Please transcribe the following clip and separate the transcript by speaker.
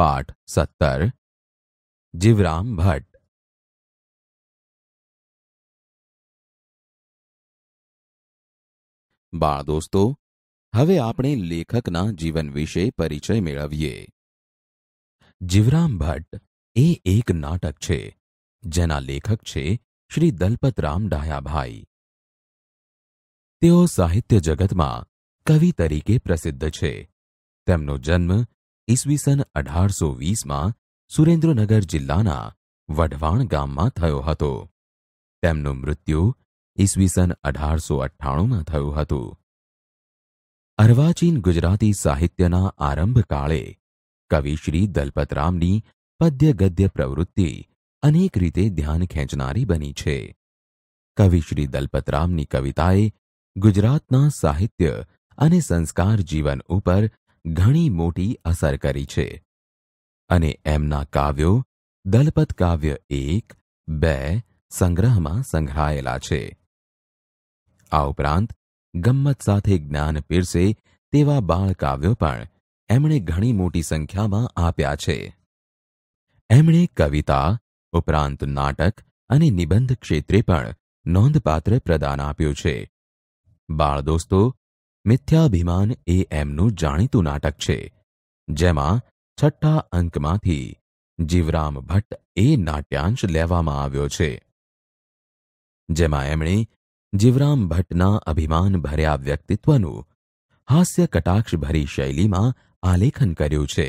Speaker 1: पाठ 70 जीवराम भट्ट बा दोस्तों હવે આપણે
Speaker 2: લેખક ના જીવન વિશે પરિચય મેળવીએ જીવરામ ભટ એ એક નાટક છે જેના લેખક છે શ્રી દલપતરામ ડાયાભાઈ તેઓ સાહિત્ય જગત માં કવિ તરીકે પ્રસિદ્ધ છે તેમનો જન્મ ઈસવીસન 1820 માં સુરેન્દ્રનગર જિલ્લાના વડવાણ ગામમાં થયો હતો તેમનો મૃત્યુ ઈસવીસન 1898 માં થયો હતો અરવાચીન ગુજરાતી સાહિત્યના આરંભકાળે કવિ શ્રી દલપતરામની પદ્ય ગદ્ય પ્રવૃત્તિ અનેક રીતે ધ્યાન ખેંચનારી બની છે કવિ શ્રી દલપતરામની કવિતાઓ ગુજરાતના સાહિત્ય અને સંસ્કાર જીવન ઉપર ઘણી મોટી અસર કરી છે અને એમના કાવ્યો દલપત કાવ્ય એક બે સંગ્રહમાં સંગ્રહાયેલા છે આ ઉપરાંત ગમ્મત સાથે જ્ઞાન પીરસે તેવા બાળ કાવ્યો પણ એમણે ઘણી મોટી સંખ્યામાં આપ્યા છે એમણે કવિતા ઉપરાંત નાટક અને નિબંધ ક્ષેત્રે પણ નોંધપાત્ર પ્રદાન આપ્યું છે બાળ દોસ્તો મિથ્યાભિમાન એ એમનું જાણીતું નાટક છે જેમાં છઠ્ઠા અંકમાંથી જીવરામ ભટ્ટ એ નાટ્યાંશ લેવામાં આવ્યો છે જેમાં એમણે જીવરામ ભટ્ટના અભિમાન ભર્યા વ્યક્તિત્વનું હાસ્ય કટાક્ષ ભરી શૈલીમાં આલેખન કર્યું છે